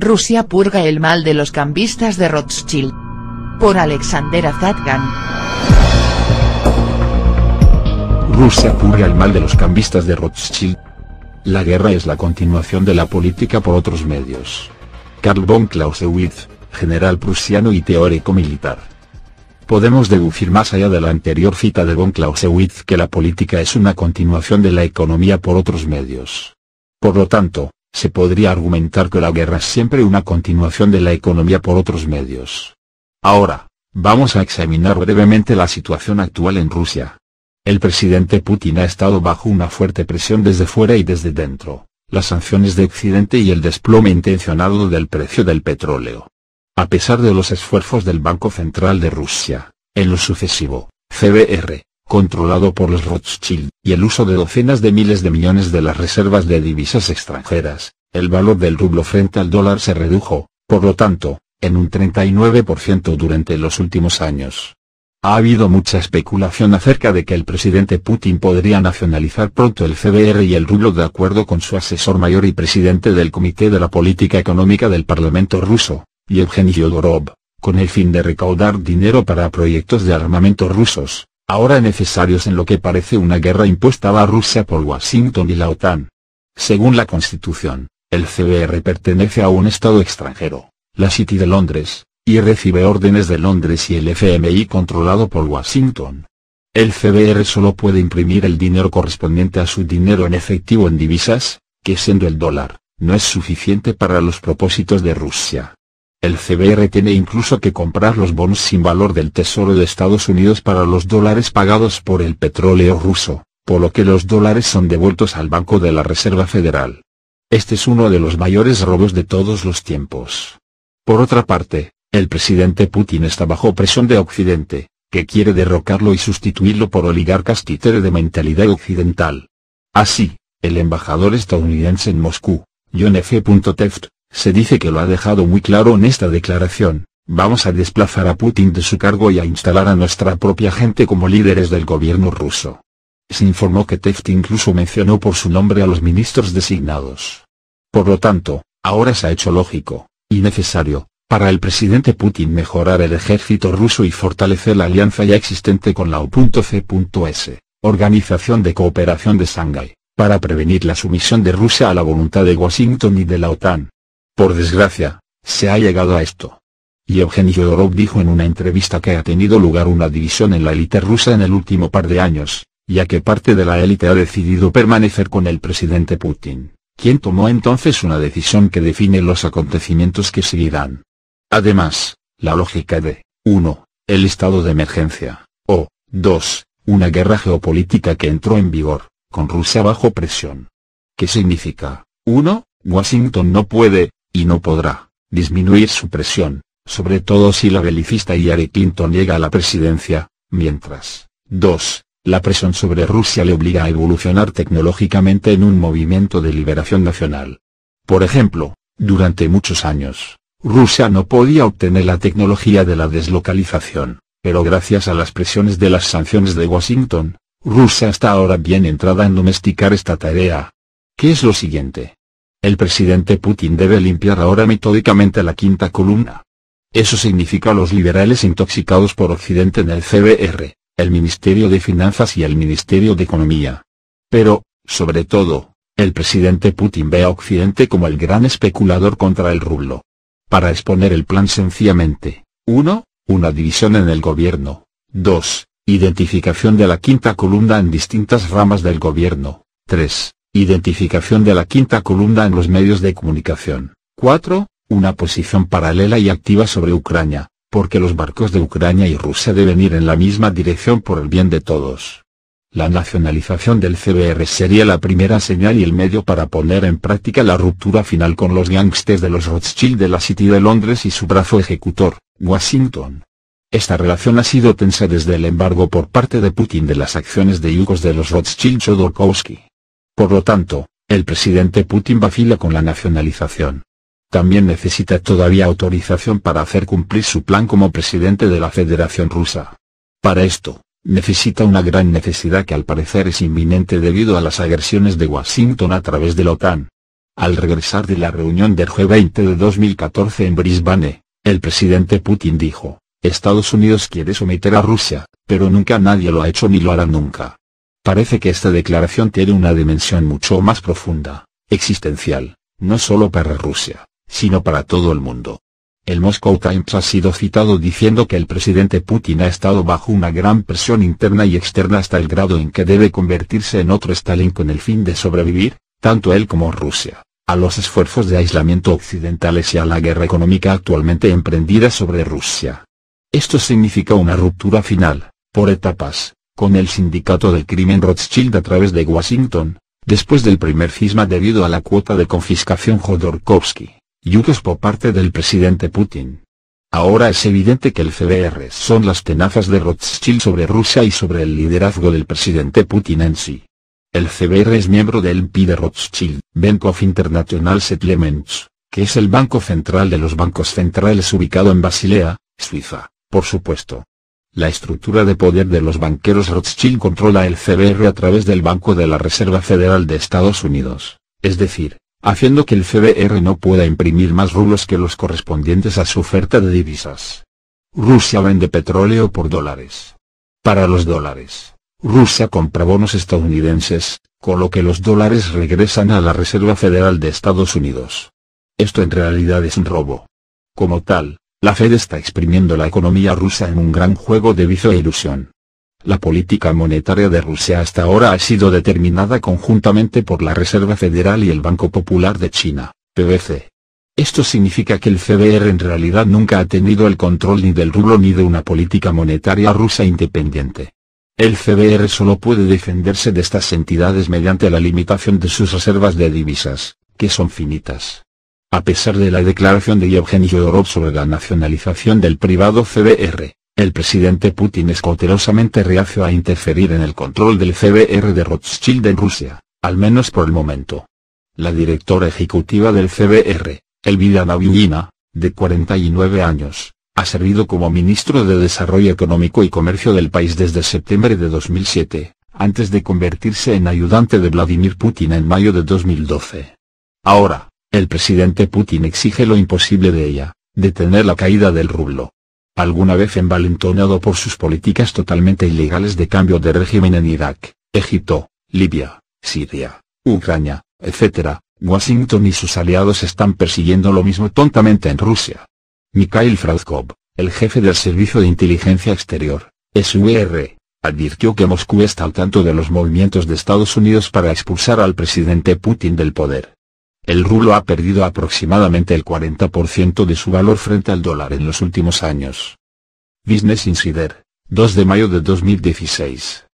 Rusia purga el mal de los cambistas de Rothschild. Por Alexander Zadgan. Rusia purga el mal de los cambistas de Rothschild. La guerra es la continuación de la política por otros medios. Karl von Clausewitz, general prusiano y teórico militar. Podemos deducir más allá de la anterior cita de von Clausewitz que la política es una continuación de la economía por otros medios. Por lo tanto, se podría argumentar que la guerra es siempre una continuación de la economía por otros medios. Ahora, vamos a examinar brevemente la situación actual en Rusia. El presidente Putin ha estado bajo una fuerte presión desde fuera y desde dentro, las sanciones de Occidente y el desplome intencionado del precio del petróleo. A pesar de los esfuerzos del Banco Central de Rusia, en lo sucesivo, CBR, controlado por los Rothschild, y el uso de docenas de miles de millones de las reservas de divisas extranjeras, el valor del rublo frente al dólar se redujo, por lo tanto, en un 39% durante los últimos años. Ha habido mucha especulación acerca de que el presidente Putin podría nacionalizar pronto el CBR y el rublo de acuerdo con su asesor mayor y presidente del Comité de la Política Económica del Parlamento ruso, Yevgeny Yodorov, con el fin de recaudar dinero para proyectos de armamento rusos, ahora necesarios en lo que parece una guerra impuesta a Rusia por Washington y la OTAN. Según la Constitución, el CBR pertenece a un Estado extranjero, la City de Londres, y recibe órdenes de Londres y el FMI controlado por Washington. El CBR solo puede imprimir el dinero correspondiente a su dinero en efectivo en divisas, que siendo el dólar, no es suficiente para los propósitos de Rusia. El CBR tiene incluso que comprar los bonos sin valor del Tesoro de Estados Unidos para los dólares pagados por el petróleo ruso, por lo que los dólares son devueltos al Banco de la Reserva Federal. Este es uno de los mayores robos de todos los tiempos. Por otra parte, el presidente Putin está bajo presión de Occidente, que quiere derrocarlo y sustituirlo por oligarcas títere de mentalidad occidental. Así, el embajador estadounidense en Moscú, John F. Teft, se dice que lo ha dejado muy claro en esta declaración, vamos a desplazar a Putin de su cargo y a instalar a nuestra propia gente como líderes del gobierno ruso. Se informó que Teft incluso mencionó por su nombre a los ministros designados. Por lo tanto, ahora se ha hecho lógico, y necesario, para el presidente Putin mejorar el ejército ruso y fortalecer la alianza ya existente con la O.C.S, Organización de Cooperación de Shanghái, para prevenir la sumisión de Rusia a la voluntad de Washington y de la OTAN. Por desgracia, se ha llegado a esto. Y Eugenio dijo en una entrevista que ha tenido lugar una división en la élite rusa en el último par de años, ya que parte de la élite ha decidido permanecer con el presidente Putin, quien tomó entonces una decisión que define los acontecimientos que seguirán. Además, la lógica de 1. El estado de emergencia, o 2. Una guerra geopolítica que entró en vigor, con Rusia bajo presión. ¿Qué significa? 1. Washington no puede, y no podrá, disminuir su presión, sobre todo si la belicista Hillary Clinton llega a la presidencia, mientras, 2. La presión sobre Rusia le obliga a evolucionar tecnológicamente en un movimiento de liberación nacional. Por ejemplo, durante muchos años, Rusia no podía obtener la tecnología de la deslocalización, pero gracias a las presiones de las sanciones de Washington, Rusia está ahora bien entrada en domesticar esta tarea. ¿Qué es lo siguiente? El presidente Putin debe limpiar ahora metódicamente la quinta columna. Eso significa a los liberales intoxicados por Occidente en el CBR, el Ministerio de Finanzas y el Ministerio de Economía. Pero, sobre todo, el presidente Putin ve a Occidente como el gran especulador contra el rublo. Para exponer el plan sencillamente, 1. Una división en el gobierno. 2. Identificación de la quinta columna en distintas ramas del gobierno. 3. Identificación de la quinta columna en los medios de comunicación. 4. Una posición paralela y activa sobre Ucrania, porque los barcos de Ucrania y Rusia deben ir en la misma dirección por el bien de todos. La nacionalización del CBR sería la primera señal y el medio para poner en práctica la ruptura final con los gangsters de los Rothschild de la City de Londres y su brazo ejecutor, Washington. Esta relación ha sido tensa desde el embargo por parte de Putin de las acciones de yugos de los Rothschild Chodorkovsky. Por lo tanto, el presidente Putin vacila con la nacionalización. También necesita todavía autorización para hacer cumplir su plan como presidente de la Federación Rusa. Para esto, necesita una gran necesidad que al parecer es inminente debido a las agresiones de Washington a través de la OTAN. Al regresar de la reunión del G20 de 2014 en Brisbane, el presidente Putin dijo, Estados Unidos quiere someter a Rusia, pero nunca nadie lo ha hecho ni lo hará nunca. Parece que esta declaración tiene una dimensión mucho más profunda, existencial, no solo para Rusia, sino para todo el mundo. El Moscow Times ha sido citado diciendo que el presidente Putin ha estado bajo una gran presión interna y externa hasta el grado en que debe convertirse en otro Stalin con el fin de sobrevivir, tanto él como Rusia, a los esfuerzos de aislamiento occidentales y a la guerra económica actualmente emprendida sobre Rusia. Esto significa una ruptura final, por etapas, con el sindicato del crimen Rothschild a través de Washington, después del primer cisma debido a la cuota de confiscación Jodorkovsky, otros por parte del presidente Putin. Ahora es evidente que el CBR son las tenazas de Rothschild sobre Rusia y sobre el liderazgo del presidente Putin en sí. El CBR es miembro del PI de Rothschild, Bank of International Settlements, que es el banco central de los bancos centrales ubicado en Basilea, Suiza, por supuesto, la estructura de poder de los banqueros Rothschild controla el CBR a través del Banco de la Reserva Federal de Estados Unidos, es decir, haciendo que el CBR no pueda imprimir más rublos que los correspondientes a su oferta de divisas. Rusia vende petróleo por dólares. Para los dólares, Rusia compra bonos estadounidenses, con lo que los dólares regresan a la Reserva Federal de Estados Unidos. Esto en realidad es un robo. Como tal, la Fed está exprimiendo la economía rusa en un gran juego de vicio e ilusión. La política monetaria de Rusia hasta ahora ha sido determinada conjuntamente por la Reserva Federal y el Banco Popular de China, PBC. Esto significa que el CBR en realidad nunca ha tenido el control ni del rublo ni de una política monetaria rusa independiente. El CBR solo puede defenderse de estas entidades mediante la limitación de sus reservas de divisas, que son finitas. A pesar de la declaración de Yevgeny Yodorov sobre la nacionalización del privado CBR, el presidente Putin es cautelosamente reacio a interferir en el control del CBR de Rothschild en Rusia, al menos por el momento. La directora ejecutiva del CBR, Elvira Navigina, de 49 años, ha servido como ministro de Desarrollo Económico y Comercio del país desde septiembre de 2007, antes de convertirse en ayudante de Vladimir Putin en mayo de 2012. Ahora, el presidente Putin exige lo imposible de ella, detener la caída del rublo. Alguna vez envalentonado por sus políticas totalmente ilegales de cambio de régimen en Irak, Egipto, Libia, Siria, Ucrania, etc., Washington y sus aliados están persiguiendo lo mismo tontamente en Rusia. Mikhail Fraudkov, el jefe del Servicio de Inteligencia Exterior, SUR, advirtió que Moscú está al tanto de los movimientos de Estados Unidos para expulsar al presidente Putin del poder. El rublo ha perdido aproximadamente el 40% de su valor frente al dólar en los últimos años. Business Insider, 2 de mayo de 2016.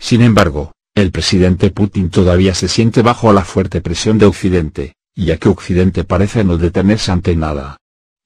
Sin embargo, el presidente Putin todavía se siente bajo la fuerte presión de Occidente, ya que Occidente parece no detenerse ante nada.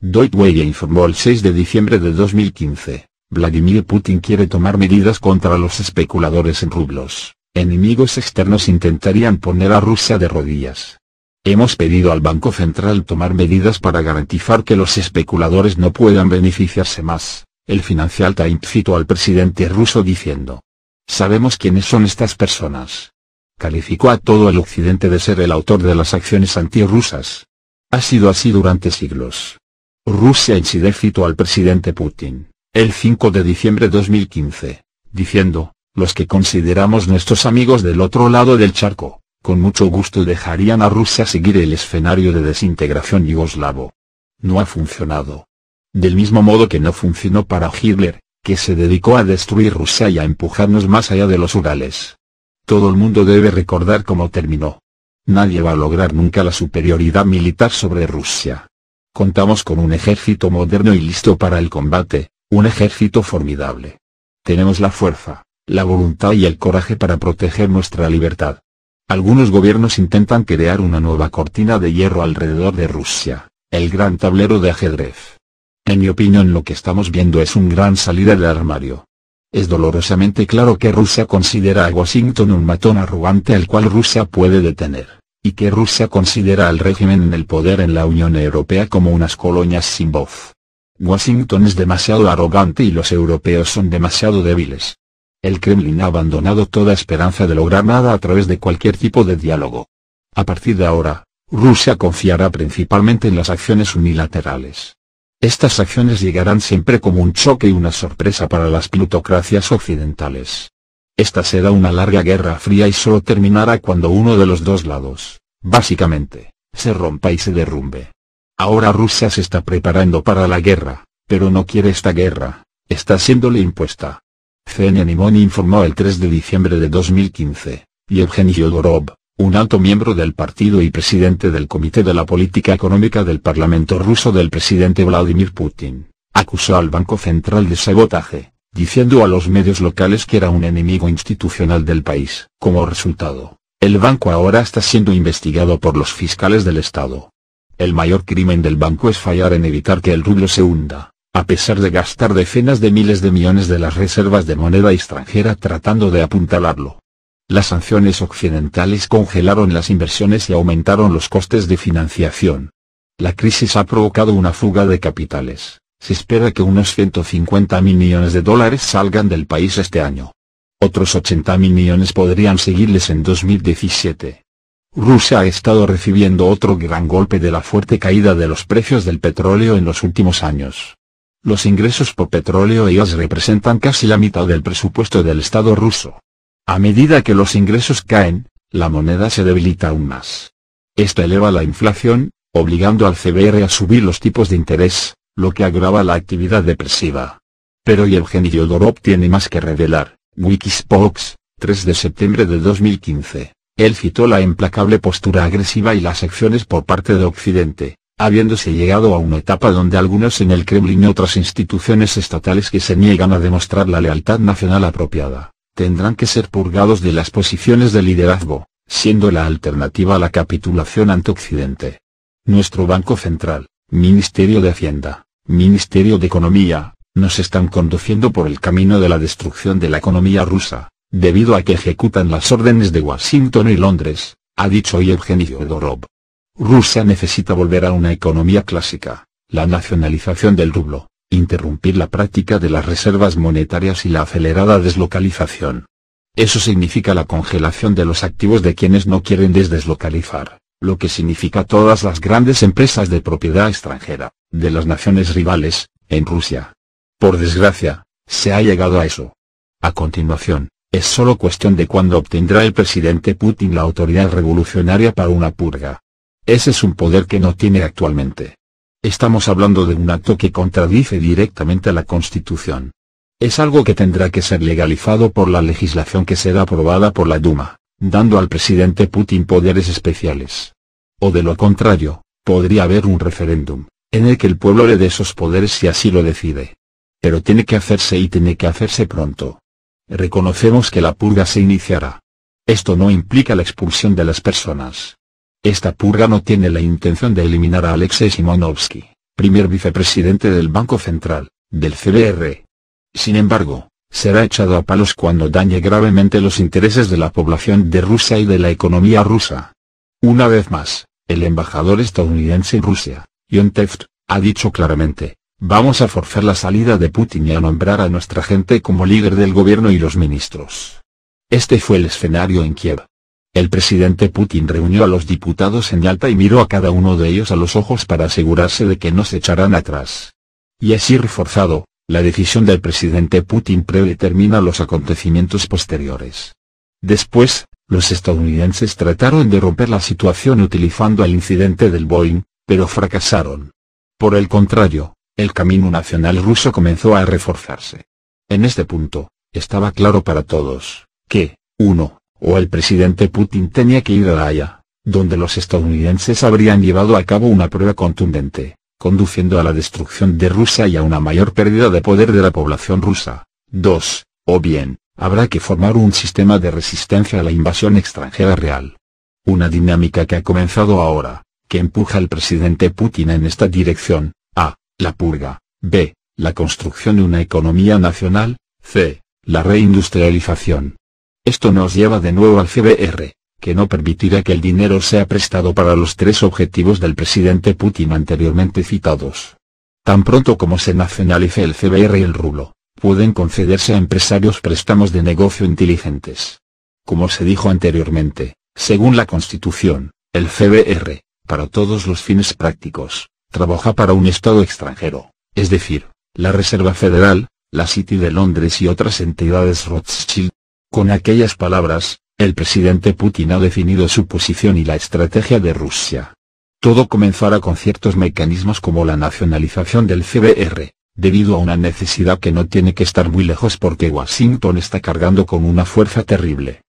Deutsche informó el 6 de diciembre de 2015, Vladimir Putin quiere tomar medidas contra los especuladores en rublos, enemigos externos intentarían poner a Rusia de rodillas. Hemos pedido al Banco Central tomar medidas para garantizar que los especuladores no puedan beneficiarse más, el Financial Times citó al presidente ruso diciendo. Sabemos quiénes son estas personas. Calificó a todo el occidente de ser el autor de las acciones antirrusas. Ha sido así durante siglos. Rusia incide citó al presidente Putin, el 5 de diciembre de 2015, diciendo, los que consideramos nuestros amigos del otro lado del charco con mucho gusto dejarían a Rusia seguir el escenario de desintegración yugoslavo. No ha funcionado. Del mismo modo que no funcionó para Hitler, que se dedicó a destruir Rusia y a empujarnos más allá de los Urales. Todo el mundo debe recordar cómo terminó. Nadie va a lograr nunca la superioridad militar sobre Rusia. Contamos con un ejército moderno y listo para el combate, un ejército formidable. Tenemos la fuerza, la voluntad y el coraje para proteger nuestra libertad. Algunos gobiernos intentan crear una nueva cortina de hierro alrededor de Rusia, el gran tablero de ajedrez. En mi opinión lo que estamos viendo es un gran salida del armario. Es dolorosamente claro que Rusia considera a Washington un matón arrogante al cual Rusia puede detener, y que Rusia considera al régimen en el poder en la Unión Europea como unas colonias sin voz. Washington es demasiado arrogante y los europeos son demasiado débiles. El Kremlin ha abandonado toda esperanza de lograr nada a través de cualquier tipo de diálogo. A partir de ahora, Rusia confiará principalmente en las acciones unilaterales. Estas acciones llegarán siempre como un choque y una sorpresa para las plutocracias occidentales. Esta será una larga guerra fría y solo terminará cuando uno de los dos lados, básicamente, se rompa y se derrumbe. Ahora Rusia se está preparando para la guerra, pero no quiere esta guerra, está siéndole impuesta. CN informó el 3 de diciembre de 2015, Yevgeny Yodorov, un alto miembro del partido y presidente del Comité de la Política Económica del Parlamento ruso del presidente Vladimir Putin, acusó al Banco Central de sabotaje, diciendo a los medios locales que era un enemigo institucional del país. Como resultado, el banco ahora está siendo investigado por los fiscales del Estado. El mayor crimen del banco es fallar en evitar que el rublo se hunda. A pesar de gastar decenas de miles de millones de las reservas de moneda extranjera tratando de apuntalarlo. Las sanciones occidentales congelaron las inversiones y aumentaron los costes de financiación. La crisis ha provocado una fuga de capitales. Se espera que unos 150 mil millones de dólares salgan del país este año. Otros 80 mil millones podrían seguirles en 2017. Rusia ha estado recibiendo otro gran golpe de la fuerte caída de los precios del petróleo en los últimos años. Los ingresos por petróleo y gas representan casi la mitad del presupuesto del Estado ruso. A medida que los ingresos caen, la moneda se debilita aún más. Esto eleva la inflación, obligando al CBR a subir los tipos de interés, lo que agrava la actividad depresiva. Pero Yevgeny Yodorov tiene más que revelar, Wikispox, 3 de septiembre de 2015, él citó la implacable postura agresiva y las acciones por parte de Occidente, habiéndose llegado a una etapa donde algunos en el Kremlin y otras instituciones estatales que se niegan a demostrar la lealtad nacional apropiada, tendrán que ser purgados de las posiciones de liderazgo, siendo la alternativa a la capitulación ante Occidente. Nuestro Banco Central, Ministerio de Hacienda, Ministerio de Economía, nos están conduciendo por el camino de la destrucción de la economía rusa, debido a que ejecutan las órdenes de Washington y Londres, ha dicho hoy Eugenio Rusia necesita volver a una economía clásica, la nacionalización del rublo, interrumpir la práctica de las reservas monetarias y la acelerada deslocalización. Eso significa la congelación de los activos de quienes no quieren desdeslocalizar, lo que significa todas las grandes empresas de propiedad extranjera, de las naciones rivales, en Rusia. Por desgracia, se ha llegado a eso. A continuación, es solo cuestión de cuándo obtendrá el presidente Putin la autoridad revolucionaria para una purga. Ese es un poder que no tiene actualmente. Estamos hablando de un acto que contradice directamente a la Constitución. Es algo que tendrá que ser legalizado por la legislación que será aprobada por la Duma, dando al presidente Putin poderes especiales. O de lo contrario, podría haber un referéndum, en el que el pueblo le dé esos poderes si así lo decide. Pero tiene que hacerse y tiene que hacerse pronto. Reconocemos que la purga se iniciará. Esto no implica la expulsión de las personas, esta purga no tiene la intención de eliminar a Alexei Simonovsky, primer vicepresidente del Banco Central, del CBR. Sin embargo, será echado a palos cuando dañe gravemente los intereses de la población de Rusia y de la economía rusa. Una vez más, el embajador estadounidense en Rusia, John Teft, ha dicho claramente, vamos a forzar la salida de Putin y a nombrar a nuestra gente como líder del gobierno y los ministros. Este fue el escenario en Kiev. El presidente Putin reunió a los diputados en alta y miró a cada uno de ellos a los ojos para asegurarse de que no se echaran atrás. Y así reforzado, la decisión del presidente Putin predetermina los acontecimientos posteriores. Después, los estadounidenses trataron de romper la situación utilizando el incidente del Boeing, pero fracasaron. Por el contrario, el camino nacional ruso comenzó a reforzarse. En este punto, estaba claro para todos, que, uno, o el presidente Putin tenía que ir a Haya, donde los estadounidenses habrían llevado a cabo una prueba contundente, conduciendo a la destrucción de Rusia y a una mayor pérdida de poder de la población rusa. 2. O bien, habrá que formar un sistema de resistencia a la invasión extranjera real. Una dinámica que ha comenzado ahora, que empuja al presidente Putin en esta dirección, a. La purga, b. La construcción de una economía nacional, c. La reindustrialización. Esto nos lleva de nuevo al CBR, que no permitirá que el dinero sea prestado para los tres objetivos del presidente Putin anteriormente citados. Tan pronto como se nacionalice el CBR y el rublo, pueden concederse a empresarios préstamos de negocio inteligentes. Como se dijo anteriormente, según la Constitución, el CBR, para todos los fines prácticos, trabaja para un Estado extranjero, es decir, la Reserva Federal, la City de Londres y otras entidades Rothschild. Con aquellas palabras, el presidente Putin ha definido su posición y la estrategia de Rusia. Todo comenzará con ciertos mecanismos como la nacionalización del CBR, debido a una necesidad que no tiene que estar muy lejos porque Washington está cargando con una fuerza terrible.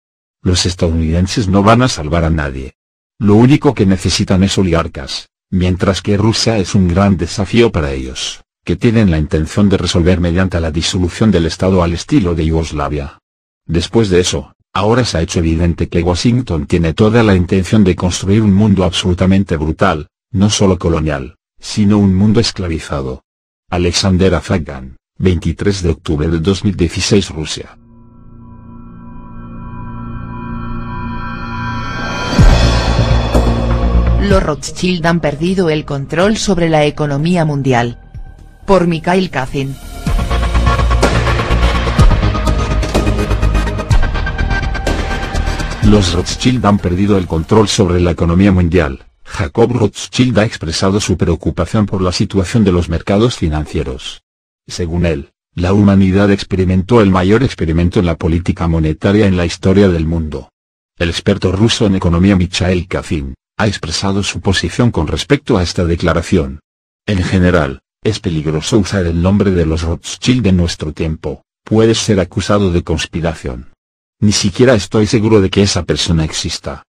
Los estadounidenses no van a salvar a nadie. Lo único que necesitan es oligarcas, mientras que Rusia es un gran desafío para ellos, que tienen la intención de resolver mediante la disolución del Estado al estilo de Yugoslavia. Después de eso, ahora se ha hecho evidente que Washington tiene toda la intención de construir un mundo absolutamente brutal, no solo colonial, sino un mundo esclavizado. Alexander Afgan, 23 de octubre de 2016 Rusia. Los Rothschild han perdido el control sobre la economía mundial. Por Mikhail Kazin. Los Rothschild han perdido el control sobre la economía mundial. Jacob Rothschild ha expresado su preocupación por la situación de los mercados financieros. Según él, la humanidad experimentó el mayor experimento en la política monetaria en la historia del mundo. El experto ruso en economía Michael Kazin, ha expresado su posición con respecto a esta declaración. En general, es peligroso usar el nombre de los Rothschild en nuestro tiempo, puedes ser acusado de conspiración. Ni siquiera estoy seguro de que esa persona exista.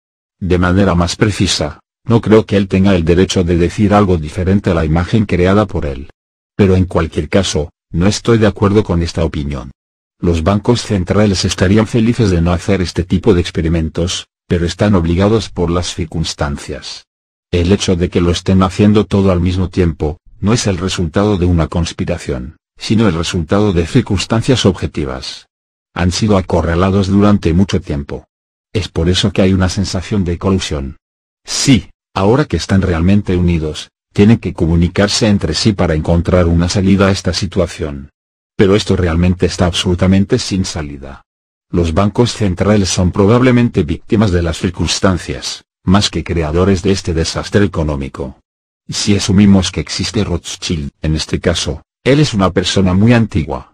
De manera más precisa, no creo que él tenga el derecho de decir algo diferente a la imagen creada por él. Pero en cualquier caso, no estoy de acuerdo con esta opinión. Los bancos centrales estarían felices de no hacer este tipo de experimentos, pero están obligados por las circunstancias. El hecho de que lo estén haciendo todo al mismo tiempo, no es el resultado de una conspiración, sino el resultado de circunstancias objetivas han sido acorralados durante mucho tiempo. Es por eso que hay una sensación de colusión. Sí, ahora que están realmente unidos, tienen que comunicarse entre sí para encontrar una salida a esta situación. Pero esto realmente está absolutamente sin salida. Los bancos centrales son probablemente víctimas de las circunstancias, más que creadores de este desastre económico. Si asumimos que existe Rothschild, en este caso, él es una persona muy antigua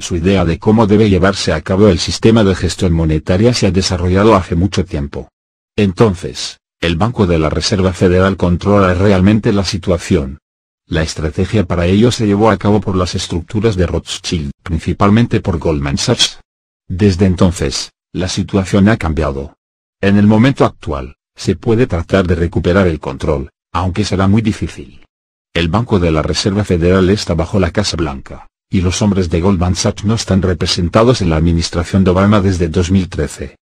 su idea de cómo debe llevarse a cabo el sistema de gestión monetaria se ha desarrollado hace mucho tiempo. Entonces, el Banco de la Reserva Federal controla realmente la situación. La estrategia para ello se llevó a cabo por las estructuras de Rothschild, principalmente por Goldman Sachs. Desde entonces, la situación ha cambiado. En el momento actual, se puede tratar de recuperar el control, aunque será muy difícil. El Banco de la Reserva Federal está bajo la Casa Blanca y los hombres de Goldman Sachs no están representados en la administración de Obama desde 2013.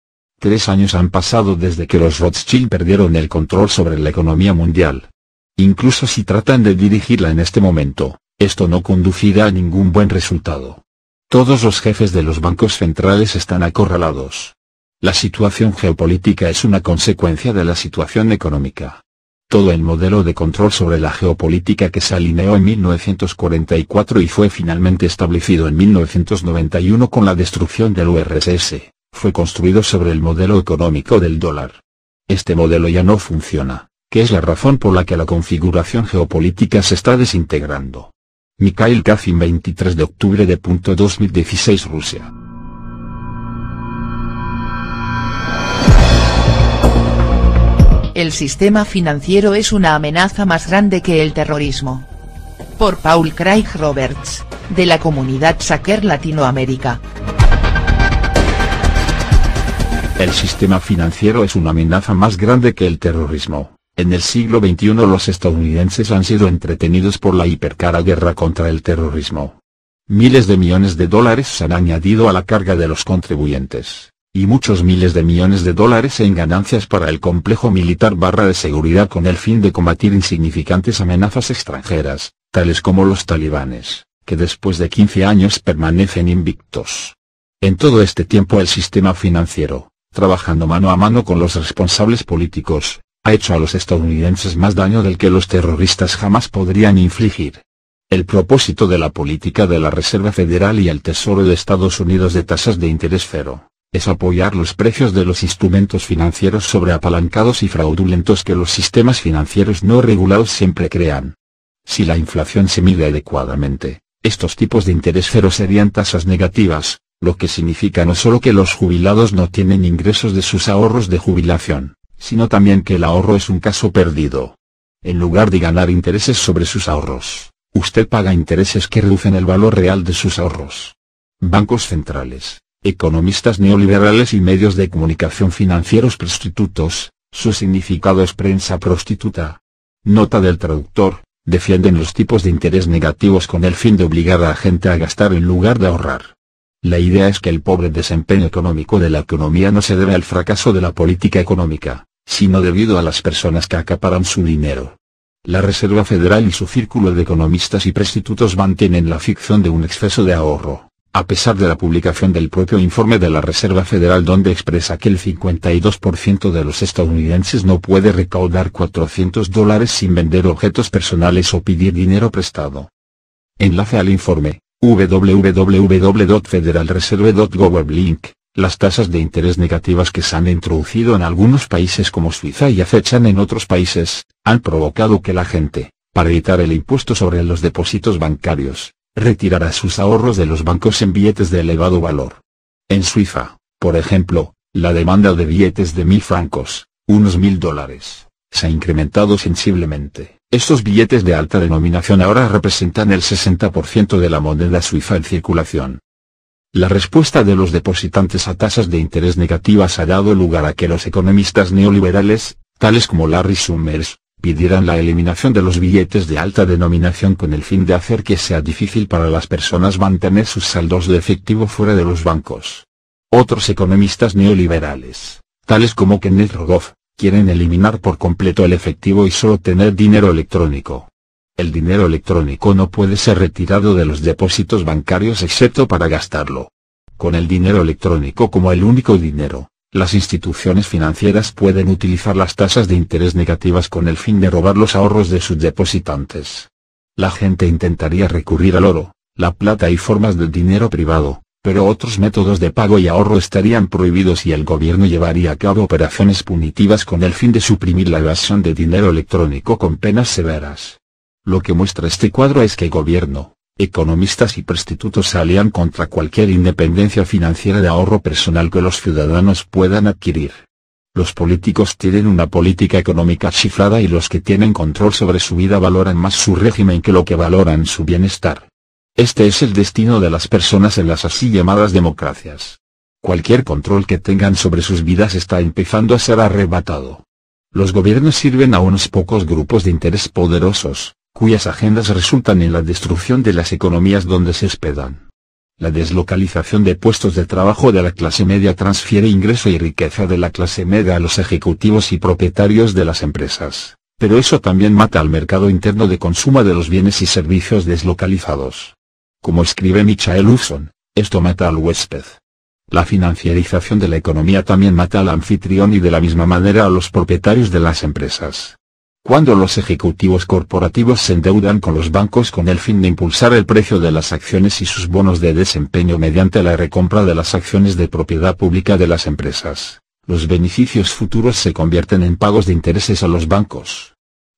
Tres años han pasado desde que los Rothschild perdieron el control sobre la economía mundial. Incluso si tratan de dirigirla en este momento, esto no conducirá a ningún buen resultado. Todos los jefes de los bancos centrales están acorralados. La situación geopolítica es una consecuencia de la situación económica todo el modelo de control sobre la geopolítica que se alineó en 1944 y fue finalmente establecido en 1991 con la destrucción del URSS, fue construido sobre el modelo económico del dólar. Este modelo ya no funciona, que es la razón por la que la configuración geopolítica se está desintegrando. Mikhail Kazin 23 de octubre de 2016 Rusia. El sistema financiero es una amenaza más grande que el terrorismo. Por Paul Craig Roberts, de la comunidad Saker Latinoamérica. El sistema financiero es una amenaza más grande que el terrorismo. En el siglo XXI los estadounidenses han sido entretenidos por la hipercara guerra contra el terrorismo. Miles de millones de dólares se han añadido a la carga de los contribuyentes y muchos miles de millones de dólares en ganancias para el complejo militar barra de seguridad con el fin de combatir insignificantes amenazas extranjeras, tales como los talibanes, que después de 15 años permanecen invictos. En todo este tiempo el sistema financiero, trabajando mano a mano con los responsables políticos, ha hecho a los estadounidenses más daño del que los terroristas jamás podrían infligir. El propósito de la política de la Reserva Federal y el Tesoro de Estados Unidos de tasas de interés cero es apoyar los precios de los instrumentos financieros sobreapalancados y fraudulentos que los sistemas financieros no regulados siempre crean. Si la inflación se mide adecuadamente, estos tipos de interés cero serían tasas negativas, lo que significa no solo que los jubilados no tienen ingresos de sus ahorros de jubilación, sino también que el ahorro es un caso perdido. En lugar de ganar intereses sobre sus ahorros, usted paga intereses que reducen el valor real de sus ahorros. Bancos centrales, economistas neoliberales y medios de comunicación financieros prostitutos, su significado es prensa prostituta. Nota del traductor, defienden los tipos de interés negativos con el fin de obligar a la gente a gastar en lugar de ahorrar. La idea es que el pobre desempeño económico de la economía no se debe al fracaso de la política económica, sino debido a las personas que acaparan su dinero. La Reserva Federal y su círculo de economistas y prostitutos mantienen la ficción de un exceso de ahorro a pesar de la publicación del propio informe de la Reserva Federal donde expresa que el 52% de los estadounidenses no puede recaudar 400 dólares sin vender objetos personales o pedir dinero prestado. Enlace al informe, www.federalreserve.gov link, las tasas de interés negativas que se han introducido en algunos países como Suiza y acechan en otros países, han provocado que la gente, para evitar el impuesto sobre los depósitos bancarios, retirará sus ahorros de los bancos en billetes de elevado valor. En Suiza, por ejemplo, la demanda de billetes de mil francos, unos mil dólares, se ha incrementado sensiblemente. Estos billetes de alta denominación ahora representan el 60% de la moneda suiza en circulación. La respuesta de los depositantes a tasas de interés negativas ha dado lugar a que los economistas neoliberales, tales como Larry Summers, pidieran la eliminación de los billetes de alta denominación con el fin de hacer que sea difícil para las personas mantener sus saldos de efectivo fuera de los bancos. Otros economistas neoliberales, tales como Kenneth Rogoff, quieren eliminar por completo el efectivo y solo tener dinero electrónico. El dinero electrónico no puede ser retirado de los depósitos bancarios excepto para gastarlo. Con el dinero electrónico como el único dinero, las instituciones financieras pueden utilizar las tasas de interés negativas con el fin de robar los ahorros de sus depositantes. La gente intentaría recurrir al oro, la plata y formas de dinero privado, pero otros métodos de pago y ahorro estarían prohibidos y el gobierno llevaría a cabo operaciones punitivas con el fin de suprimir la evasión de dinero electrónico con penas severas. Lo que muestra este cuadro es que el gobierno, Economistas y prostitutos se alían contra cualquier independencia financiera de ahorro personal que los ciudadanos puedan adquirir. Los políticos tienen una política económica chiflada y los que tienen control sobre su vida valoran más su régimen que lo que valoran su bienestar. Este es el destino de las personas en las así llamadas democracias. Cualquier control que tengan sobre sus vidas está empezando a ser arrebatado. Los gobiernos sirven a unos pocos grupos de interés poderosos, cuyas agendas resultan en la destrucción de las economías donde se hospedan. La deslocalización de puestos de trabajo de la clase media transfiere ingreso y riqueza de la clase media a los ejecutivos y propietarios de las empresas, pero eso también mata al mercado interno de consumo de los bienes y servicios deslocalizados. Como escribe Michael Hudson, esto mata al huésped. La financiarización de la economía también mata al anfitrión y de la misma manera a los propietarios de las empresas. Cuando los ejecutivos corporativos se endeudan con los bancos con el fin de impulsar el precio de las acciones y sus bonos de desempeño mediante la recompra de las acciones de propiedad pública de las empresas, los beneficios futuros se convierten en pagos de intereses a los bancos.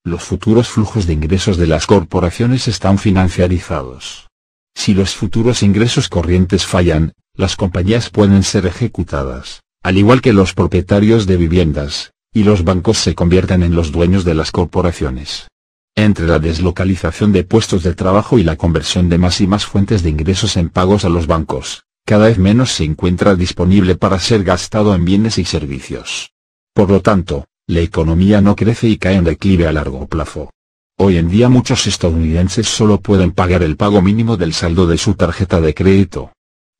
Los futuros flujos de ingresos de las corporaciones están financiarizados. Si los futuros ingresos corrientes fallan, las compañías pueden ser ejecutadas, al igual que los propietarios de viviendas, y los bancos se conviertan en los dueños de las corporaciones. Entre la deslocalización de puestos de trabajo y la conversión de más y más fuentes de ingresos en pagos a los bancos, cada vez menos se encuentra disponible para ser gastado en bienes y servicios. Por lo tanto, la economía no crece y cae en declive a largo plazo. Hoy en día muchos estadounidenses solo pueden pagar el pago mínimo del saldo de su tarjeta de crédito.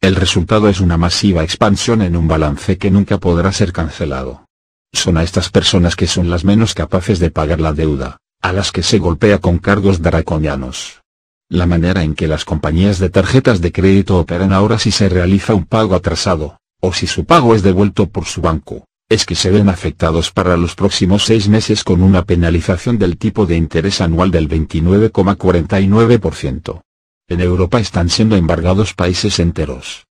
El resultado es una masiva expansión en un balance que nunca podrá ser cancelado. Son a estas personas que son las menos capaces de pagar la deuda, a las que se golpea con cargos draconianos. La manera en que las compañías de tarjetas de crédito operan ahora si se realiza un pago atrasado, o si su pago es devuelto por su banco, es que se ven afectados para los próximos seis meses con una penalización del tipo de interés anual del 29,49%. En Europa están siendo embargados países enteros.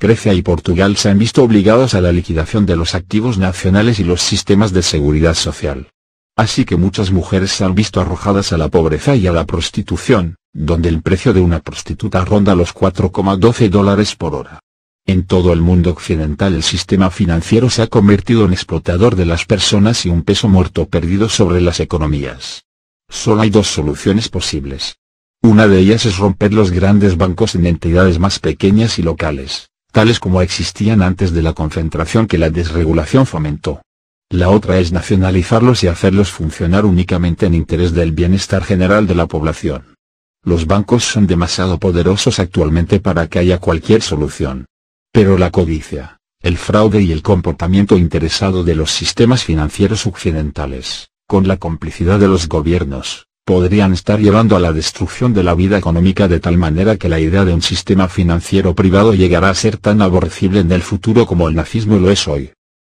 Grecia y Portugal se han visto obligadas a la liquidación de los activos nacionales y los sistemas de seguridad social. Así que muchas mujeres se han visto arrojadas a la pobreza y a la prostitución, donde el precio de una prostituta ronda los 4,12 dólares por hora. En todo el mundo occidental el sistema financiero se ha convertido en explotador de las personas y un peso muerto perdido sobre las economías. Solo hay dos soluciones posibles. Una de ellas es romper los grandes bancos en entidades más pequeñas y locales, tales como existían antes de la concentración que la desregulación fomentó. La otra es nacionalizarlos y hacerlos funcionar únicamente en interés del bienestar general de la población. Los bancos son demasiado poderosos actualmente para que haya cualquier solución. Pero la codicia, el fraude y el comportamiento interesado de los sistemas financieros occidentales, con la complicidad de los gobiernos, podrían estar llevando a la destrucción de la vida económica de tal manera que la idea de un sistema financiero privado llegará a ser tan aborrecible en el futuro como el nazismo lo es hoy.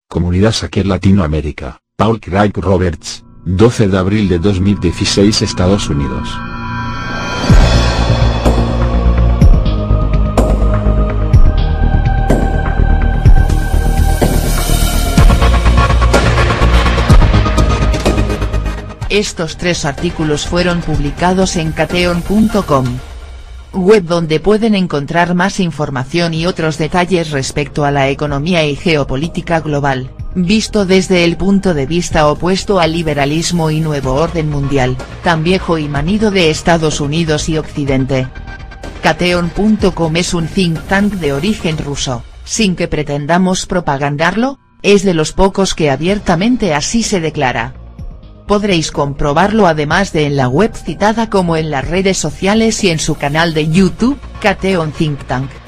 Comunidad Saquer Latinoamérica, Paul Craig Roberts, 12 de abril de 2016 Estados Unidos. Estos tres artículos fueron publicados en cateon.com. Web donde pueden encontrar más información y otros detalles respecto a la economía y geopolítica global, visto desde el punto de vista opuesto al liberalismo y nuevo orden mundial, tan viejo y manido de Estados Unidos y Occidente. Cateon.com es un think tank de origen ruso, sin que pretendamos propagandarlo, es de los pocos que abiertamente así se declara podréis comprobarlo además de en la web citada como en las redes sociales y en su canal de YouTube, Cateon Think Tank.